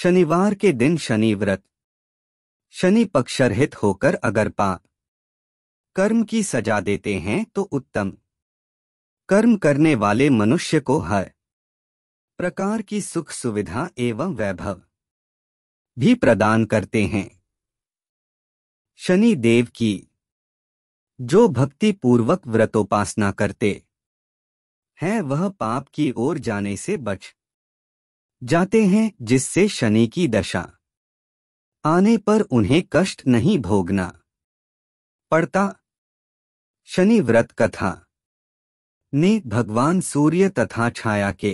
शनिवार के दिन शनि व्रत शनि पक्षरहित होकर अगर पाप कर्म की सजा देते हैं तो उत्तम कर्म करने वाले मनुष्य को हर प्रकार की सुख सुविधा एवं वैभव भी प्रदान करते हैं शनि देव की जो भक्ति पूर्वक व्रतोपासना करते हैं वह पाप की ओर जाने से बच जाते हैं जिससे शनि की दशा आने पर उन्हें कष्ट नहीं भोगना पड़ता शनि व्रत कथा ने भगवान सूर्य तथा छाया के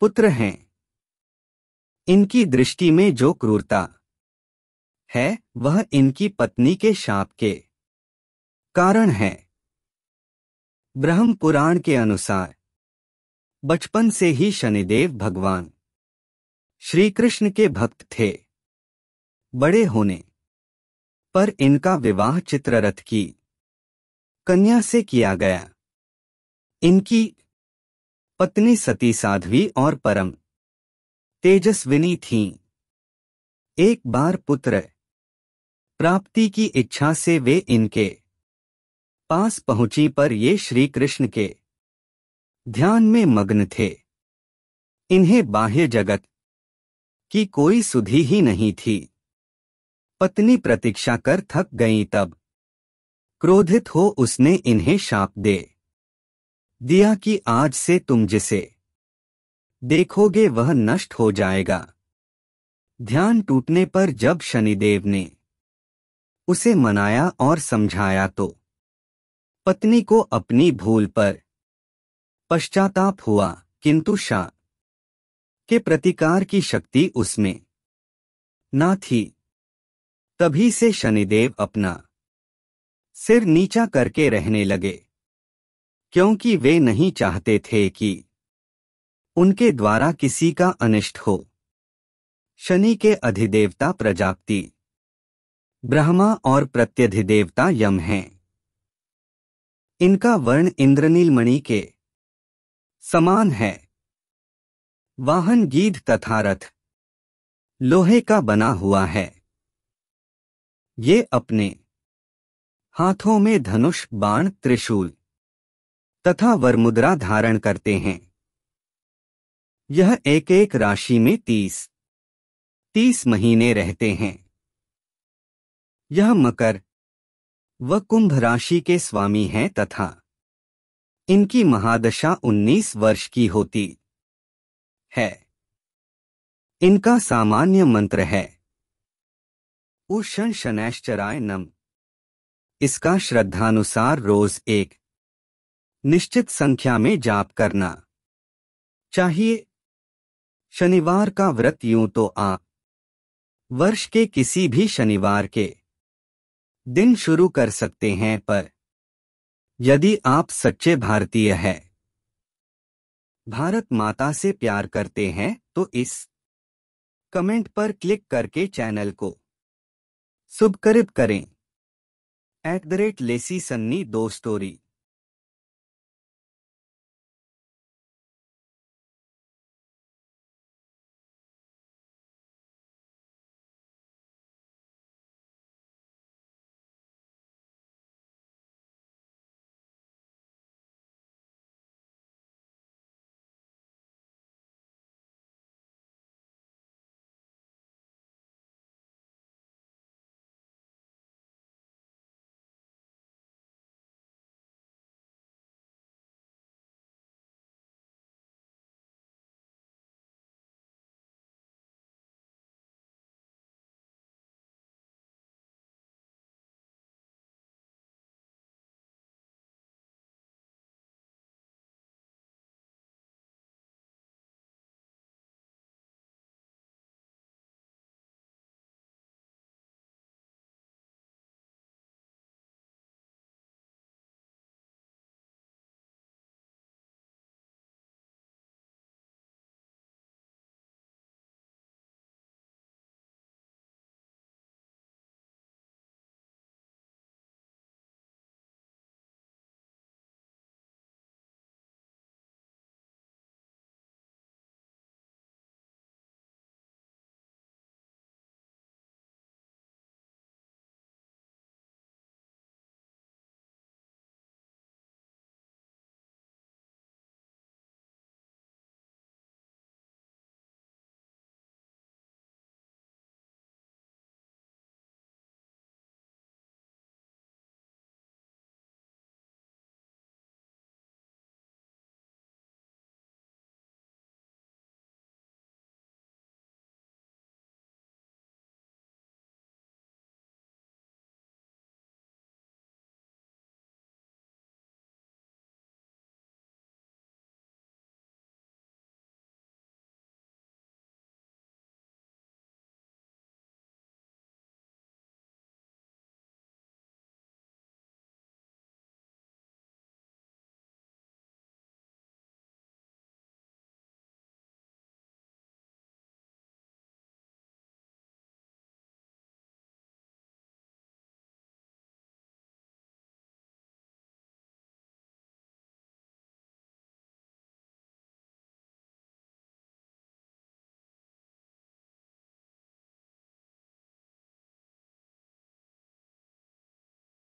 पुत्र हैं इनकी दृष्टि में जो क्रूरता है वह इनकी पत्नी के शाप के कारण है ब्रह्म पुराण के अनुसार बचपन से ही शनिदेव भगवान श्री कृष्ण के भक्त थे बड़े होने पर इनका विवाह चित्ररथ की कन्या से किया गया इनकी पत्नी सती साध्वी और परम तेजस्विनी थीं। एक बार पुत्र प्राप्ति की इच्छा से वे इनके पास पहुंची पर ये श्री कृष्ण के ध्यान में मग्न थे इन्हें बाह्य जगत की कोई सुधी ही नहीं थी पत्नी प्रतीक्षा कर थक गई तब क्रोधित हो उसने इन्हें शाप दे दिया कि आज से तुम जिसे देखोगे वह नष्ट हो जाएगा ध्यान टूटने पर जब शनिदेव ने उसे मनाया और समझाया तो पत्नी को अपनी भूल पर पश्चाताप हुआ किंतु शाह के प्रतिकार की शक्ति उसमें ना थी तभी से शनिदेव अपना सिर नीचा करके रहने लगे क्योंकि वे नहीं चाहते थे कि उनके द्वारा किसी का अनिष्ट हो शनि के अधिदेवता प्रजापति ब्रह्मा और प्रत्यधिदेवता यम हैं इनका वर्ण इंद्रनील मणि के समान है वाहन गीध तथा रथ लोहे का बना हुआ है ये अपने हाथों में धनुष बाण त्रिशूल तथा वरमुद्रा धारण करते हैं यह एक एक राशि में तीस तीस महीने रहते हैं यह मकर व कुंभ राशि के स्वामी हैं तथा इनकी महादशा 19 वर्ष की होती है इनका सामान्य मंत्र है उषण शनैश्चराय नम इसका श्रद्धानुसार रोज एक निश्चित संख्या में जाप करना चाहिए शनिवार का व्रत यूं तो आप वर्ष के किसी भी शनिवार के दिन शुरू कर सकते हैं पर यदि आप सच्चे भारतीय हैं भारत माता से प्यार करते हैं तो इस कमेंट पर क्लिक करके चैनल को सब्सक्राइब करें एट द रेट लेसी सन्नी दो स्टोरी